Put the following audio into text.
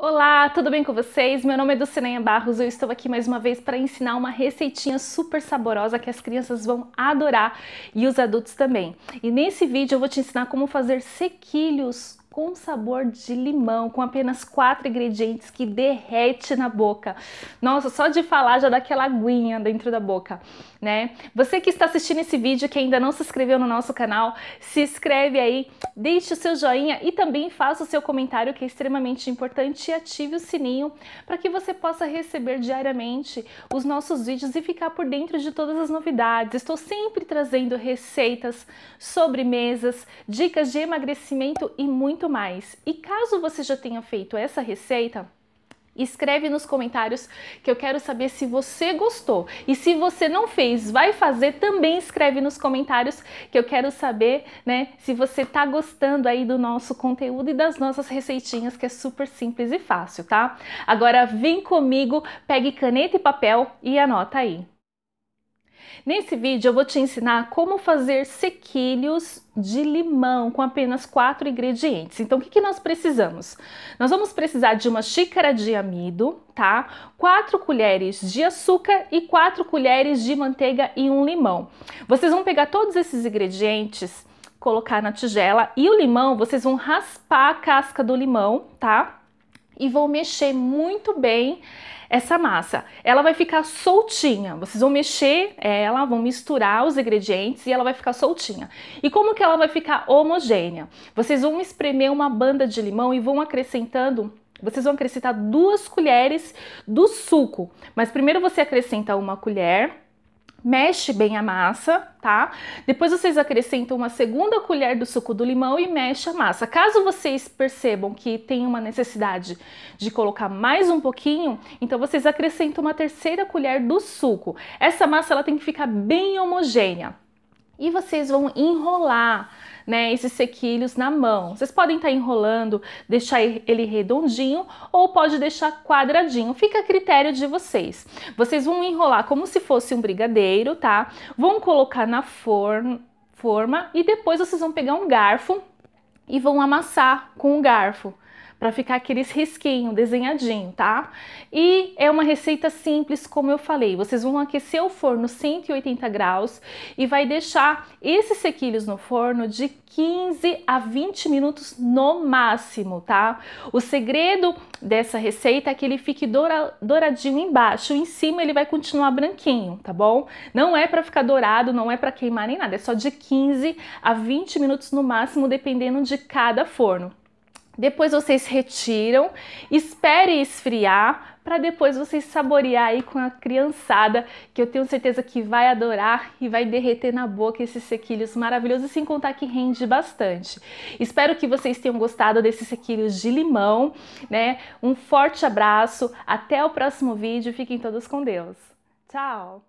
Olá, tudo bem com vocês? Meu nome é Dulcineia Barros e eu estou aqui mais uma vez para ensinar uma receitinha super saborosa que as crianças vão adorar e os adultos também. E nesse vídeo eu vou te ensinar como fazer sequilhos com sabor de limão, com apenas quatro ingredientes que derrete na boca. Nossa, só de falar já dá aquela aguinha dentro da boca, né? Você que está assistindo esse vídeo, que ainda não se inscreveu no nosso canal, se inscreve aí, deixe o seu joinha e também faça o seu comentário que é extremamente importante e ative o sininho para que você possa receber diariamente os nossos vídeos e ficar por dentro de todas as novidades. Estou sempre trazendo receitas, sobremesas, dicas de emagrecimento e muito muito mais. E caso você já tenha feito essa receita, Escreve nos comentários que eu quero saber se você gostou. E se você não fez, vai fazer, também escreve nos comentários que eu quero saber, né, se você tá gostando aí do nosso conteúdo e das nossas receitinhas, que é super simples e fácil, tá? Agora vem comigo, pegue caneta e papel e anota aí. Nesse vídeo eu vou te ensinar como fazer sequilhos de limão com apenas quatro ingredientes. Então o que, que nós precisamos? Nós vamos precisar de uma xícara de amido, tá? Quatro colheres de açúcar e quatro colheres de manteiga e um limão. Vocês vão pegar todos esses ingredientes, colocar na tigela e o limão vocês vão raspar a casca do limão, tá? e vão mexer muito bem essa massa. Ela vai ficar soltinha, vocês vão mexer ela, vão misturar os ingredientes e ela vai ficar soltinha. E como que ela vai ficar homogênea? Vocês vão espremer uma banda de limão e vão acrescentando vocês vão acrescentar duas colheres do suco, mas primeiro você acrescenta uma colher Mexe bem a massa, tá? Depois vocês acrescentam uma segunda colher do suco do limão e mexe a massa. Caso vocês percebam que tem uma necessidade de colocar mais um pouquinho, então vocês acrescentam uma terceira colher do suco. Essa massa ela tem que ficar bem homogênea. E vocês vão enrolar né, esses sequilhos na mão. Vocês podem estar tá enrolando, deixar ele redondinho ou pode deixar quadradinho. Fica a critério de vocês. Vocês vão enrolar como se fosse um brigadeiro, tá? Vão colocar na forno, forma e depois vocês vão pegar um garfo e vão amassar com o garfo para ficar aqueles risquinho, desenhadinho, tá? E é uma receita simples, como eu falei. Vocês vão aquecer o forno 180 graus e vai deixar esses sequilhos no forno de 15 a 20 minutos no máximo, tá? O segredo dessa receita é que ele fique douradinho embaixo, em cima ele vai continuar branquinho, tá bom? Não é para ficar dourado, não é para queimar nem nada, é só de 15 a 20 minutos no máximo, dependendo de cada forno. Depois vocês retiram, espere esfriar para depois vocês saborear aí com a criançada, que eu tenho certeza que vai adorar e vai derreter na boca esses sequilhos maravilhosos, sem contar que rende bastante. Espero que vocês tenham gostado desses sequilhos de limão, né? Um forte abraço, até o próximo vídeo, fiquem todos com Deus. Tchau!